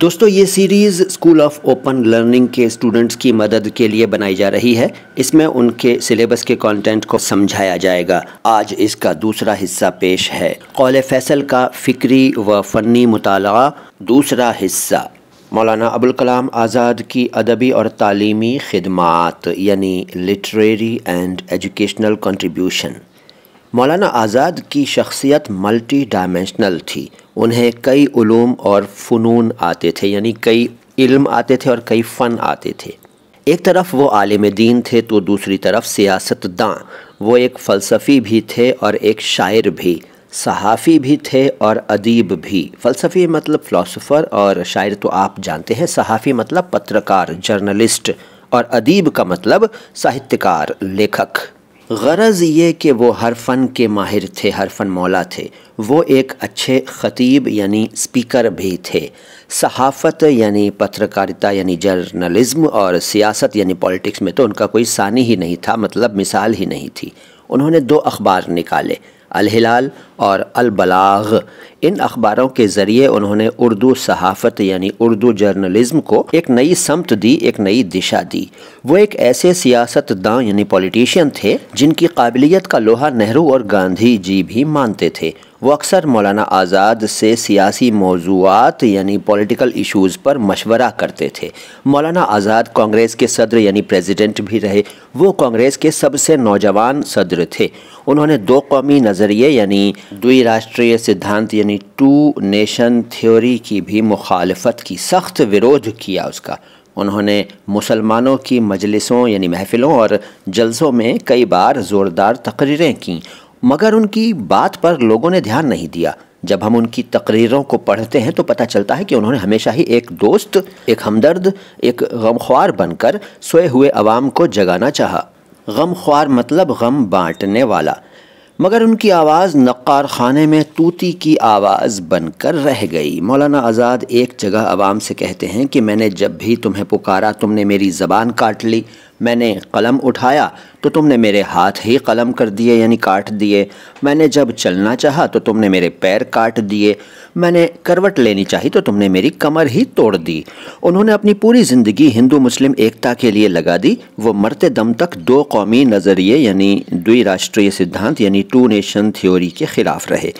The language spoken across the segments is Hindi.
दोस्तों ये series school of open learning के स्टूडेंट्स की मदद के लिए बनाई जा रही है इसमें उनके सिलेबस के कंटेंट को समझाया जाएगा आज इसका दूसरा हिस्सा पेश है कौल फैसल का फ़िक्री व फ़नी मताल दूसरा हिस्सा मौलाना अबुल कलाम आज़ाद की अदबी और तालीमी खदमात यानी लिटरेरी एंड एजुकेशनल कंट्रीब्यूशन मौलाना आज़ाद की शख्सियत मल्टी डायमेंशनल थी उन्हें कई ूम और फ़नून आते थे यानी कई इल्म आते थे और कई फ़न आते थे एक तरफ वो आलम दीन थे तो दूसरी तरफ सियासतदान वो एक फ़लसफ़ी भी थे और एक शायर भी सहाफ़ी भी थे और अदीब भी फ़लसफ़ी मतलब फ़िलासफ़र और शायर तो आप जानते हैं सहाफ़ी मतलब पत्रकार जर्नलिस्ट और अदीब का मतलब साहित्यकार लेखक गरज़ ये कि वो हर फ़न के माहिर थे हर फ़न मौला थे वो एक अच्छे ख़तीब यानी स्पीकर भी थे सहाफ़त यानी पत्रकारिता यानी जर्नलिज़्म और सियासत यानी पॉलिटिक्स में तो उनका कोई सानी ही नहीं था मतलब मिसाल ही नहीं थी उन्होंने दो अखबार निकाले अलहिलाल और अलबलाग इन अखबारों के ज़रिए उन्होंने उर्दू सहाफ़त यानी उर्दू जर्नलिज़म को एक नई समत दी एक नई दिशा दी वो एक ऐसे सियासतदान यानी पॉलिटिशियन थे जिनकी काबिलियत का लोहा नेहरू और गांधी जी भी मानते थे वो अक्सर मौलाना आज़ाद से सियासी मौजूद यानी पॉलिटिकल इश्यूज़ पर मशवरा करते थे मौलाना आज़ाद कांग्रेस के सदर यानी प्रेसिडेंट भी रहे वो कांग्रेस के सबसे नौजवान सदर थे उन्होंने दो कौमी नज़रिए यानी द्वि राष्ट्रीय सिद्धांत यानी टू नेशन थ्योरी की भी मुखालफत की सख्त विरोध किया उसका उन्होंने मुसलमानों की मजलिसों यानी महफ़िलों और जलसों में कई बार ज़ोरदार तकरीरें कं मगर उनकी बात पर लोगों ने ध्यान नहीं दिया जब हम उनकी तकरीरों को पढ़ते हैं तो पता चलता है कि उन्होंने हमेशा ही एक दोस्त एक हमदर्द एक गमख्वार बनकर सोए हुए आवाम को जगाना चाहा गमख्वार मतलब गम बांटने वाला मगर उनकी आवाज़ नक्कार खाने में तूती की आवाज़ बनकर रह गई मौलाना आज़ाद एक जगह आवाम से कहते हैं कि मैंने जब भी तुम्हें पुकारा तुमने मेरी ज़बान काट ली मैंने कलम उठाया तो तुमने मेरे हाथ ही कलम कर दिए यानी काट दिए मैंने जब चलना चाहा तो तुमने मेरे पैर काट दिए मैंने करवट लेनी चाही तो तुमने मेरी कमर ही तोड़ दी उन्होंने अपनी पूरी ज़िंदगी हिंदू मुस्लिम एकता के लिए लगा दी वो मरते दम तक दो कौमी नज़रिए यानी द्वि राष्ट्रीय सिद्धांत यानी टू नेशन थ्योरी के ख़िलाफ़ रहे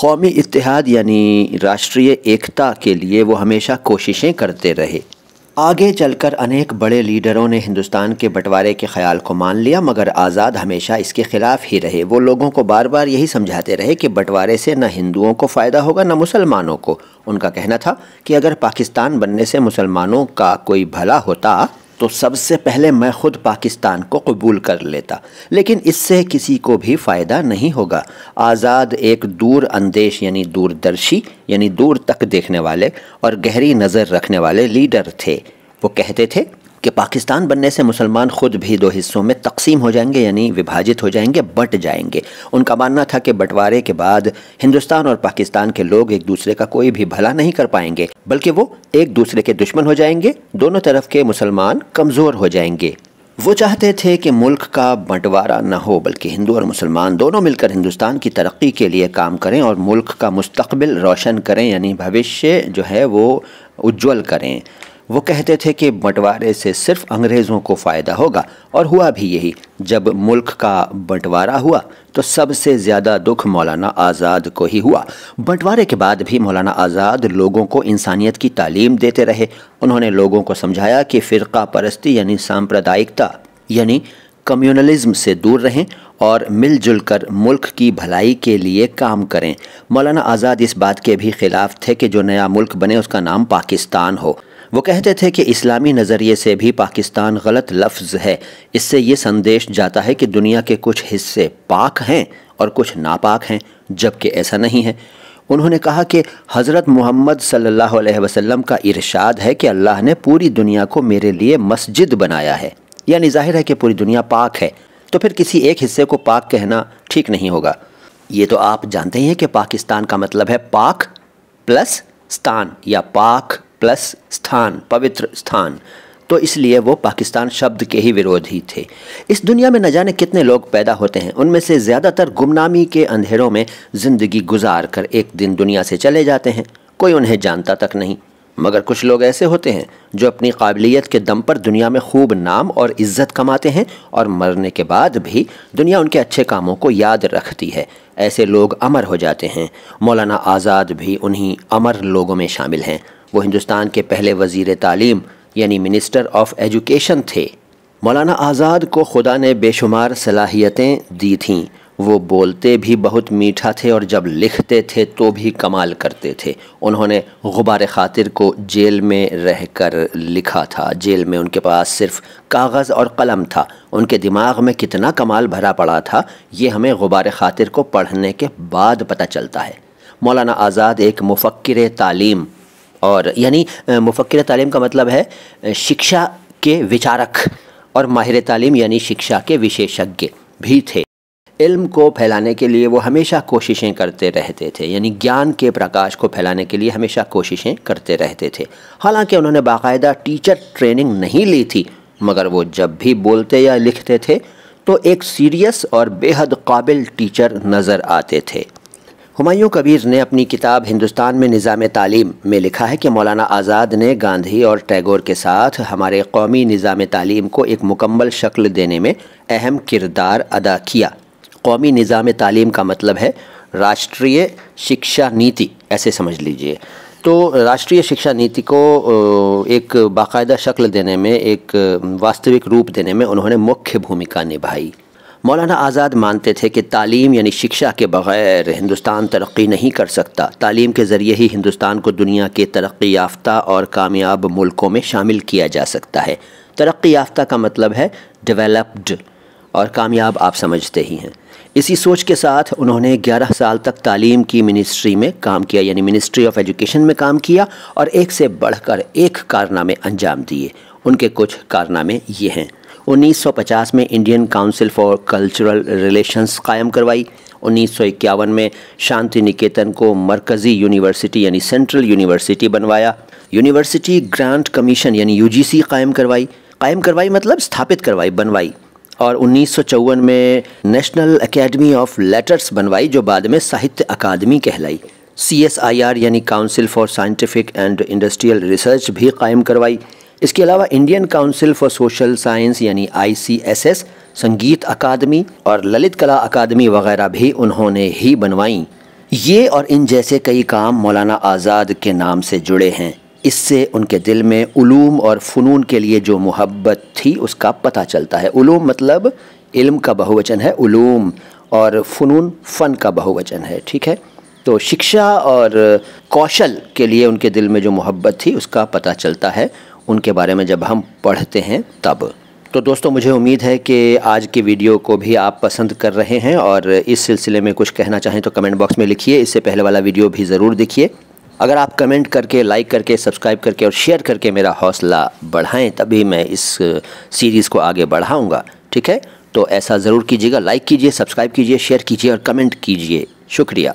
कौमी इतिहाद यानी राष्ट्रीय एकता के लिए वो हमेशा कोशिशें करते रहे आगे चलकर अनेक बड़े लीडरों ने हिंदुस्तान के बंटवारे के ख्याल को मान लिया मगर आज़ाद हमेशा इसके ख़िलाफ़ ही रहे वो लोगों को बार बार यही समझाते रहे कि बंटवारे से न हिंदुओं को फ़ायदा होगा न मुसलमानों को उनका कहना था कि अगर पाकिस्तान बनने से मुसलमानों का कोई भला होता तो सबसे पहले मैं खुद पाकिस्तान को कबूल कर लेता लेकिन इससे किसी को भी फ़ायदा नहीं होगा आज़ाद एक दूर अंदेश यानी दूरदर्शी यानी दूर तक देखने वाले और गहरी नज़र रखने वाले लीडर थे वो कहते थे कि पाकिस्तान बनने से मुसलमान खुद भी दो हिस्सों में तकसीम हो जाएंगे यानी विभाजित हो जाएंगे बट जाएंगे उनका मानना था कि बंटवारे के बाद हिंदुस्तान और पाकिस्तान के लोग एक दूसरे का कोई भी भला नहीं कर पाएंगे बल्कि वो एक दूसरे के दुश्मन हो जाएंगे दोनों तरफ के मुसलमान कमज़ोर हो जाएंगे वो चाहते थे कि मुल्क का बंटवारा न हो बल्कि हिंदू और मुसलमान दोनों मिलकर हिंदुस्तान की तरक्की के लिए काम करें और मुल्क का मुस्तबिल रोशन करें यानी भविष्य जो है वो उज्जवल करें वो कहते थे कि बंटवारे से सिर्फ अंग्रेज़ों को फ़ायदा होगा और हुआ भी यही जब मुल्क का बंटवारा हुआ तो सबसे ज़्यादा दुख मौलाना आज़ाद को ही हुआ बंटवारे के बाद भी मौलाना आज़ाद लोगों को इंसानियत की तालीम देते रहे उन्होंने लोगों को समझाया कि फ़िरका परस्ती यानी साम्प्रदायिकता यानी कम्युनलिज्म से दूर रहें और मिलजुल कर मुल्क की भलाई के लिए काम करें मौलाना आज़ाद इस बात के भी खिलाफ थे कि जो नया मुल्क बने उसका नाम पाकिस्तान हो वो कहते थे कि इस्लामी नज़रिए से भी पाकिस्तान गलत लफ्ज़ है इससे ये संदेश जाता है कि दुनिया के कुछ हिस्से पाक हैं और कुछ नापाक हैं जबकि ऐसा नहीं है उन्होंने कहा कि हज़रत मोहम्मद सल्लल्लाहु अलैहि वसल्लम का इरशाद है कि अल्लाह ने पूरी दुनिया को मेरे लिए मस्जिद बनाया है यानी जाहिर है कि पूरी दुनिया पाक है तो फिर किसी एक हिस्से को पाक कहना ठीक नहीं होगा ये तो आप जानते ही हैं कि पाकिस्तान का मतलब है पाक प्लस स्तान या पाक प्लस स्थान पवित्र स्थान तो इसलिए वो पाकिस्तान शब्द के ही विरोधी थे इस दुनिया में न जाने कितने लोग पैदा होते हैं उनमें से ज़्यादातर गुमनामी के अंधेरों में ज़िंदगी गुजार कर एक दिन दुनिया से चले जाते हैं कोई उन्हें जानता तक नहीं मगर कुछ लोग ऐसे होते हैं जो अपनी काबिलियत के दम पर दुनिया में खूब नाम और इज्जत कमाते हैं और मरने के बाद भी दुनिया उनके अच्छे कामों को याद रखती है ऐसे लोग अमर हो जाते हैं मौलाना आज़ाद भी उन्हीं अमर लोगों में शामिल हैं वो हिंदुस्तान के पहले वजीर तालीम यानी मिनिस्टर ऑफ एजुकेशन थे मौलाना आज़ाद को खुदा ने बेशुमार सलाहियतें दी थीं वो बोलते भी बहुत मीठा थे और जब लिखते थे तो भी कमाल करते थे उन्होंने गुबार खातिर को जेल में रह कर लिखा था जेल में उनके पास सिर्फ कागज़ और कलम था उनके दिमाग में कितना कमाल भरा पड़ा था ये हमें गुबार खातिर को पढ़ने के बाद पता चलता है मौलाना आज़ाद एक मुफक्र तालीम और यानी मुफक्र तालीम का मतलब है शिक्षा के विचारक और माहिर तालीम यानी शिक्षा के विशेषज्ञ भी थे इल्म को फैलाने के लिए वो हमेशा कोशिशें करते रहते थे यानी ज्ञान के प्रकाश को फैलाने के लिए हमेशा कोशिशें करते रहते थे हालांकि उन्होंने बाकायदा टीचर ट्रेनिंग नहीं ली थी मगर वो जब भी बोलते या लिखते थे तो एक सीरियस और बेहद काबिल टीचर नज़र आते थे हमायूं कबीर ने अपनी किताब हिंदुस्तान में निज़ाम तालीम में लिखा है कि मौलाना आज़ाद ने गांधी और टैगोर के साथ हमारे कौमी निज़ाम तालीम को एक मुकम्मल शक्ल देने में अहम किरदार अदा किया कौमी निज़ाम तालीम का मतलब है राष्ट्रीय शिक्षा नीति ऐसे समझ लीजिए तो राष्ट्रीय शिक्षा नीति को एक बाकायदा शक्ल देने में एक वास्तविक रूप देने में उन्होंने मुख्य भूमिका निभाई मौलाना आज़ाद मानते थे कि तालीम यानी शिक्षा के बग़ैर हिंदुस्तान तरक्की नहीं कर सकता तालीम के ज़रिए ही हिंदुस्तान को दुनिया के तरक्की याफ्ता और कामयाब मुल्कों में शामिल किया जा सकता है तरक्की याफ्ता का मतलब है डेवलप्ड और कामयाब आप समझते ही हैं इसी सोच के साथ उन्होंने 11 साल तक तालीम की मिनिस्ट्री में काम किया यानी मिनिस्ट्री ऑफ एजुकेशन में काम किया और एक से बढ़कर एक कारनामे अंजाम दिए उनके कुछ कारनामे ये हैं 1950 में Indian council for cultural relations कायम करवाई उन्नीस में शांति निकेतन को मरकज़ी यूनिवर्सिटी यानी सेंट्रल यूनिवर्सिटी बनवाया यूनिवर्सिटी ग्रांट कमीशन यानी यूजीसी कायम करवाई कायम करवाई मतलब स्थापित करवाई बनवाई और उन्नीस में नेशनल एकेडमी ऑफ लेटर्स बनवाई जो बाद में साहित्य अकादमी कहलाई सी एस आई आर यानी council for scientific and industrial research भी कायम करवाई इसके अलावा Indian council for social science यानी आईसीएसएस संगीत अकादमी और ललित कला अकादमी वगैरह भी उन्होंने ही बनवाई ये और इन जैसे कई काम मौलाना आज़ाद के नाम से जुड़े हैं इससे उनके दिल में ूम और फ़नून के लिए जो मोहब्बत थी उसका पता चलता है उलूम मतलब इल्म का बहुवचन है उलूम और फ़नून फ़न का बहुवचन है ठीक है तो शिक्षा और कौशल के लिए उनके दिल में जो मोहब्बत थी उसका पता चलता है उनके बारे में जब हम पढ़ते हैं तब तो दोस्तों मुझे उम्मीद है कि आज की वीडियो को भी आप पसंद कर रहे हैं और इस सिलसिले में कुछ कहना चाहें तो कमेंट बॉक्स में लिखिए इससे पहले वाला वीडियो भी ज़रूर देखिए अगर आप कमेंट करके लाइक करके सब्सक्राइब करके और शेयर करके मेरा हौसला बढ़ाएं तभी मैं इस सीरीज़ को आगे बढ़ाऊँगा ठीक है तो ऐसा ज़रूर कीजिएगा लाइक कीजिए सब्सक्राइब कीजिए शेयर कीजिए और कमेंट कीजिए शुक्रिया